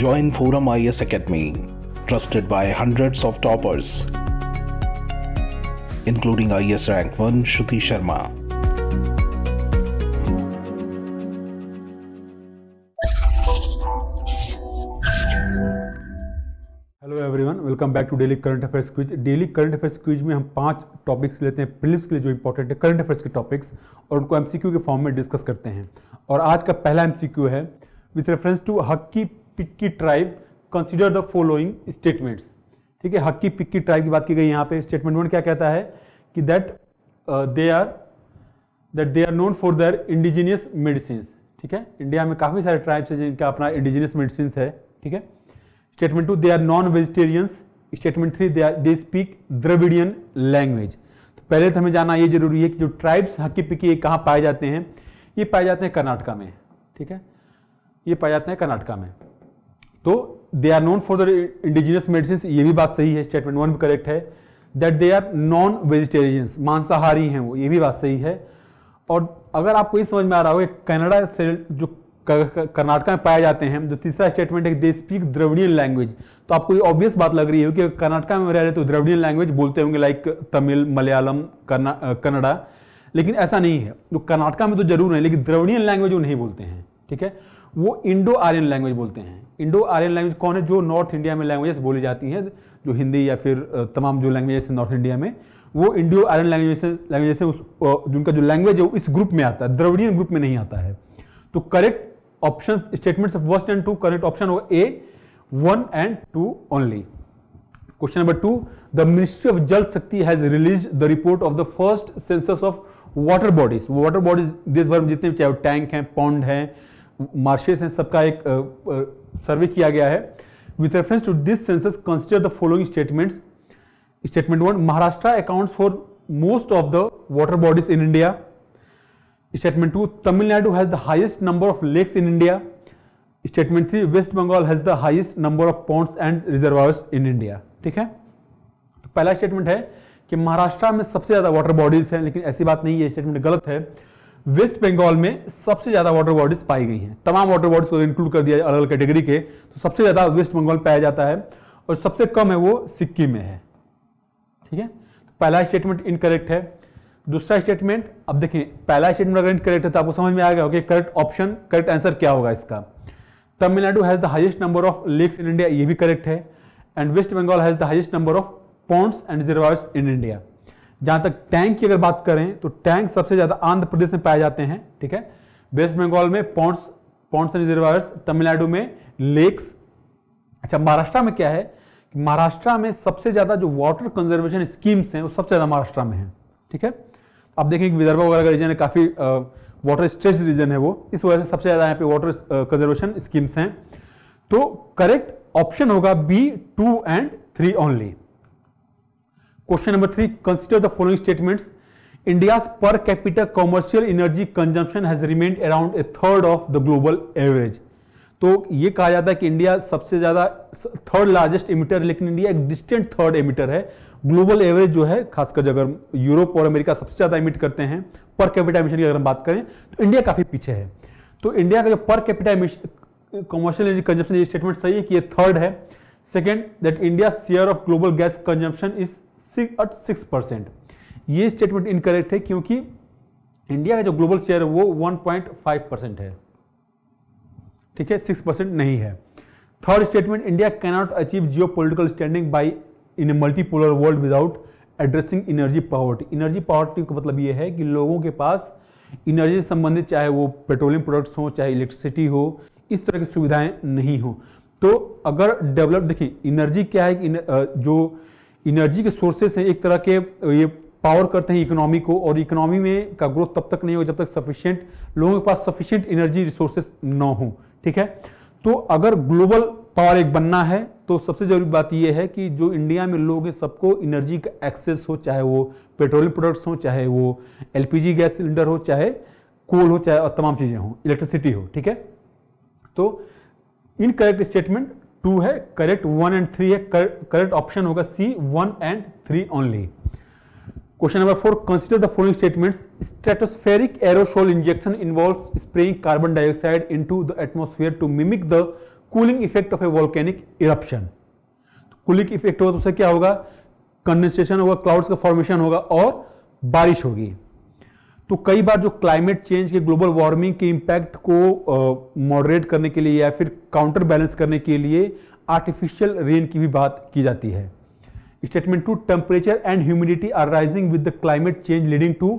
join Forum IS Academy, trusted by hundreds of toppers, including IS rank 1 Shruti Sharma. Hello everyone welcome back to daily current affairs quiz daily current affairs quiz में हम पांच topics लेते हैं prelims के लिए जो important है current affairs के टॉपिक्स और उनको एमसीक्यू के फॉर्म में डिस्कस करते हैं और आज का पहला एमसीक्यू है with reference to Hakki Pikki tribe consider the following statements ठीक है हक्की पिक्की ट्राइब की बात की गई यहाँ पे स्टेटमेंट वन क्या कहता है कि that they are that they are known for their indigenous medicine ठीक है इंडिया में काफ़ी सारे ट्राइब्स हैं जिनका अपना इंडिजीनियस मेडिसिन है ठीक है statement two they are non vegetarians statement three they are they speak Dravidian language तो पहले तो हमें जाना ये जरूरी है कि जो ट्राइब्स हक्की पिक्की ये कहाँ पाए जाते हैं ये पाए जाते हैं कर्नाटका में ठीक है ये पाए जाते हैं कर्नाटका में तो they are known for the indigenous medicine ये भी बात सही है स्टेटमेंट वन भी करेक्ट है that they are non vegetarians मांसाहारी हैं वो ये भी बात सही है और अगर आपको ये समझ में आ रहा हो कनाडा से जो कर्नाटका में पाए जाते हैं जो तीसरा स्टेटमेंट है दे स्पीक द्रविड़ियन लैंग्वेज तो आपको ये ऑब्वियस बात लग रही है कि कर्नाटका में रह रहे तो द्रविड़ियन लैंग्वेज बोलते होंगे लाइक तमिल मलयालम कन्नड़ा लेकिन ऐसा नहीं है जो कर्नाटका में तो जरूर है लेकिन द्रविड़ियन लैंग्वेज वो नहीं बोलते हैं ठीक है वो इंडो आर्यन लैंग्वेज बोलते हैं इंडो आर्यन लैंग्वेज कौन है जो नॉर्थ इंडिया में लैंग्वेजेस बोली जाती हैं जो हिंदी या फिर तमाम जो लैंग्वेजेस हैं नॉर्थ इंडिया में वो इंडो आर्यन लैंग्वेज लैंग्वेजेस हैं उस जिनका जो लैंग्वेज है वो इस ग्रुप में आता है द्रविड़ियन ग्रुप में नहीं आता है तो correct option statements of first and two correct option होगा A one and two only question number two the ministry of Jal Shakti has release the report of the first census of water bodies water bodies देश भर में जितने चाहे वो tank हैं pond हैं marches हैं सबका एक सर्वे किया गया है with reference to this census consider the following statements statement one Maharashtra accounts for most of the water bodies in India statement two Tamil Nadu has the highest number of lakes in India statement three West Bengal has the highest number of ponds and reservoirs in India ठीक है तो पहला statement है कि महाराष्ट्र में सबसे ज़्यादा water bodies हैं लेकिन ऐसी बात नहीं है स्टेटमेंट गलत है वेस्ट बंगाल में सबसे ज्यादा वाटर बॉडीज पाई गई हैं तमाम वाटर बॉडीज को इंक्लूड कर दिया अलग अलग कैटेगरी के तो सबसे ज्यादा वेस्ट बंगाल पाया जाता है और सबसे कम है वो सिक्किम में है ठीक है तो पहला स्टेटमेंट इनकरेक्ट है दूसरा स्टेटमेंट अब देखिए पहला स्टेटमेंट अगर इनकरेक्ट है तो आपको समझ में आ गया होगा करेक्ट ऑप्शन करेक्ट आंसर क्या होगा इसका Tamil Nadu has the highest number of lakes in India ये भी करेक्ट है and West Bengal has the highest number of ponds and zero in India जहां तक टैंक की अगर बात करें तो टैंक सबसे ज्यादा आंध्र प्रदेश में पाए जाते हैं ठीक है वेस्ट बंगाल में ponds ponds and reservoirs Tamil Nadu में लेक्स अच्छा महाराष्ट्र में क्या है महाराष्ट्र में सबसे ज्यादा जो वाटर कंजर्वेशन स्कीम्स हैं वो सबसे ज्यादा महाराष्ट्र में है ठीक है आप देखें कि विदर्भ वगैरह का रीजन है काफी वाटर स्ट्रेस रीजन है वो इस वजह से सबसे ज्यादा यहाँ पे वाटर कंजर्वेशन स्कीम्स हैं तो करेक्ट ऑप्शन होगा B two and three only question number three consider the following statement India per capital commercial energy consumption has remained around a third of the global तो ये कहा जाता है कि India सबसे ज़्यादा थर्ड लार्जेस्ट इमिटर है लेकिन इंडिया एक डिस्टेंट थर्ड इमिटर है ग्लोबल एवरेज जो है खासकर अगर यूरोप और अमेरिका सबसे ज़्यादा इमिट करते हैं पर कैपिटा एमिशन की अगर हम बात करें तो इंडिया काफ़ी पीछे है तो इंडिया का जो per capita commercial commercial energy consumption statement सही है कि ये थर्ड है second that India share of global gas consumption is six percent ये स्टेटमेंट इनकरेक्ट है क्योंकि इंडिया का जो ग्लोबल शेयर है वो 1.5 परसेंट है ठीक है 6 परसेंट नहीं है third statement India cannot achieve geopolitical standing by in multipolar world without addressing energy poverty energy poverty का मतलब ये है कि लोगों के पास एनर्जी से संबंधित चाहे वो पेट्रोलियम प्रोडक्ट्स हो चाहे इलेक्ट्रिसिटी हो इस तरह की सुविधाएं नहीं हों तो अगर डेवलप देखिए एनर्जी क्या है कि जो इनर्जी के सोर्सेस हैं एक तरह के ये पावर करते हैं इकोनॉमी को और इकोनॉमी में का ग्रोथ तब तक नहीं होगा जब तक सफिशियंट लोगों के पास सफिशियंट एनर्जी रिसोर्सेस ना हो ठीक है तो अगर ग्लोबल पावर एक बनना है तो सबसे जरूरी बात यह है कि जो इंडिया में लोग हैं सबको एनर्जी का एक्सेस हो चाहे वो पेट्रोलियम प्रोडक्ट्स हो चाहे वो एलपीजी गैस सिलेंडर हो चाहे कोल हो चाहे और तमाम चीज़ें हो इलेक्ट्रिसिटी हो ठीक है तो इन करेक्ट स्टेटमेंट टू है करेक्ट वन एंड थ्री है करेक्ट ऑप्शन होगा C one and three only question number four consider the following statements stratospheric aerosol injection involve spraying carbon dioxide into the atmosphere to mimic the cooling effect of a volcanic eruption cooling effect होगा तो उससे क्या होगा condensation होगा clouds का formation होगा और बारिश होगी तो कई बार जो क्लाइमेट चेंज के ग्लोबल वार्मिंग के इम्पैक्ट को मॉडरेट uh, करने के लिए या फिर काउंटर बैलेंस करने के लिए आर्टिफिशियल रेन की भी बात की जाती है statement two temperature and humidity are rising with the climate change leading to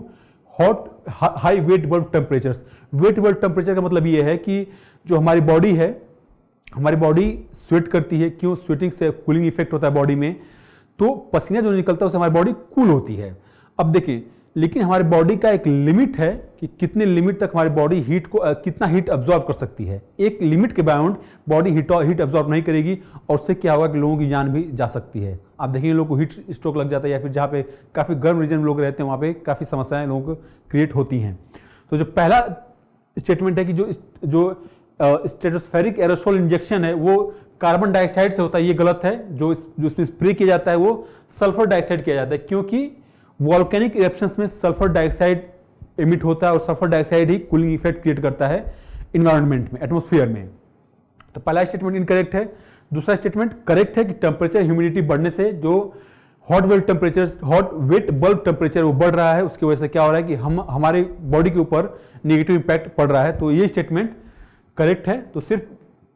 hot high wet world temperature wet world temperature का मतलब ये है कि जो हमारी बॉडी है हमारी बॉडी स्वेट करती है क्यों स्वेटिंग से कूलिंग इफेक्ट होता है बॉडी में तो पसीना जो निकलता है उससे हमारी बॉडी कूल होती है अब देखिए लेकिन हमारे बॉडी का एक लिमिट है कि कितने लिमिट तक हमारी बॉडी हीट को कितना हीट अब्जॉर्व कर सकती है एक लिमिट के bound body heat heat absorb नहीं करेगी और उससे क्या होगा कि लोगों की जान भी जा सकती है आप देखिए लोगों को हीट स्ट्रोक लग जाता है या फिर जहाँ पे काफ़ी गर्म रीजन में लोग रहते हैं वहाँ पे काफ़ी समस्याएं लोगों को क्रिएट होती हैं तो जो पहला स्टेटमेंट है कि जो जो स्टेटोस्फेरिक एरोसोल इंजेक्शन है वो कार्बन डाइऑक्साइड से होता है ये गलत है जो जो इसमें स्प्रे किया जाता है वो सल्फर डाइऑक्साइड किया जाता है क्योंकि वॉल्केनिक इरप्शन में सल्फर डाइऑक्साइड एमिट होता है और सल्फर डाइऑक्साइड ही कूलिंग इफेक्ट क्रिएट करता है इन्वायरमेंट में एटमोसफियर में तो पहला स्टेटमेंट इनकरेक्ट है दूसरा स्टेटमेंट करेक्ट है कि टेम्परेचर ह्यूमिडिटी बढ़ने से जो hot wet temperature hot wet bulb temperature वो बढ़ रहा है उसकी वजह से क्या हो रहा है कि हम हमारे बॉडी के ऊपर नेगेटिव इम्पैक्ट पड़ रहा है तो ये स्टेटमेंट करेक्ट है तो सिर्फ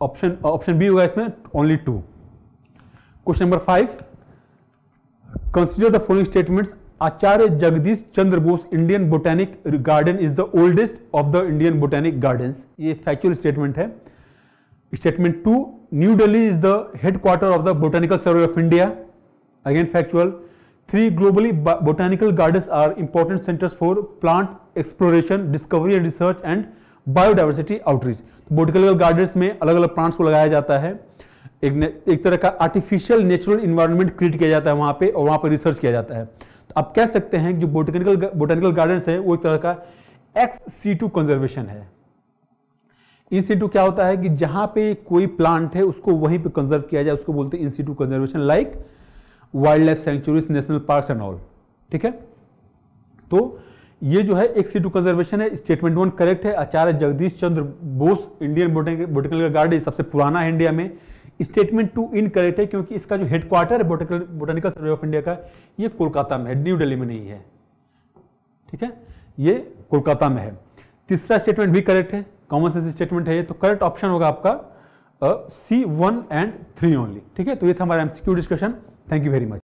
ऑप्शन ऑप्शन बी होगा इसमें only two question number five consider the following statements Acharya Jagadish Chandra Bose Indian botanic garden is the oldest of the Indian botanic garden ये फैक्चुअल स्टेटमेंट है statement two New Delhi is the headquarter of the botanical survey of India again factual three globally botanical garden are important centres for plant exploration discovery and research and biodiversity outreach तो garden में अलग अलग plants को लगाया जाता है एक, एक तरह का आर्टिफिशियल नेचुरल इन्वायरमेंट क्रिएट किया जाता है वहां पे और वहां पर रिसर्च किया जाता है आप कह सकते हैं जो बोटेनिकल बोटेनिकल गार्डन है वो एक तरह का एक्स सी टू कंजर्वेशन है इन सी टू क्या होता है कि जहां पे कोई प्लांट है उसको वहीं पे कंजर्व किया जाए उसको बोलते हैं in situ conservation like wildlife sanctuaries national park and all ठीक है तो ये जो है एक टू कंजर्वेशन है स्टेटमेंट वन करेक्ट है Acharya Jagadish Chandra Bose Indian botanical garden सबसे पुराना है इंडिया में स्टेटमेंट टू इन करेक्ट है क्योंकि इसका जो हेडक्वार्टर है botanical botanical survey of India का ये कोलकाता में है न्यू दिल्ली में नहीं है ठीक है ये कोलकाता में है तीसरा स्टेटमेंट भी करेक्ट है कॉमन सेंस स्टेटमेंट है ये तो करेक्ट ऑप्शन होगा आपका C one and three only ठीक है तो ये था हमारा MCQ discussion thank you very much